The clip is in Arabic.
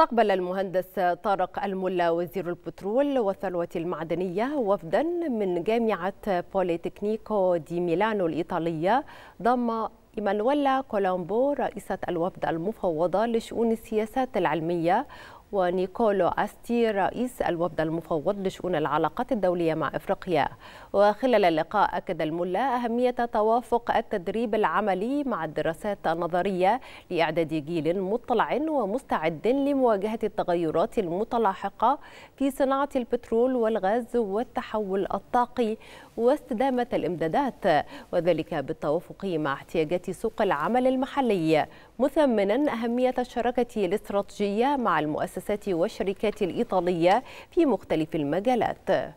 استقبل المهندس طارق الملا وزير البترول والثروة المعدنية وفدا من جامعة بوليتكنيكو دي ميلانو الإيطالية ضم إيمانويلا كولومبو رئيسة الوفد المفوضة لشؤون السياسات العلمية ونيكولو أستي رئيس الوفد المفوض لشؤون العلاقات الدولية مع إفريقيا وخلال اللقاء أكد الملا أهمية توافق التدريب العملي مع الدراسات النظرية لإعداد جيل مطلع ومستعد لمواجهة التغيرات المتلاحقة في صناعة البترول والغاز والتحول الطاقي واستدامة الإمدادات وذلك بالتوافق مع احتياجات سوق العمل المحلي مثمنا أهمية الشراكة الاستراتيجية مع المؤسسات المؤسسات والشركات الإيطالية في مختلف المجالات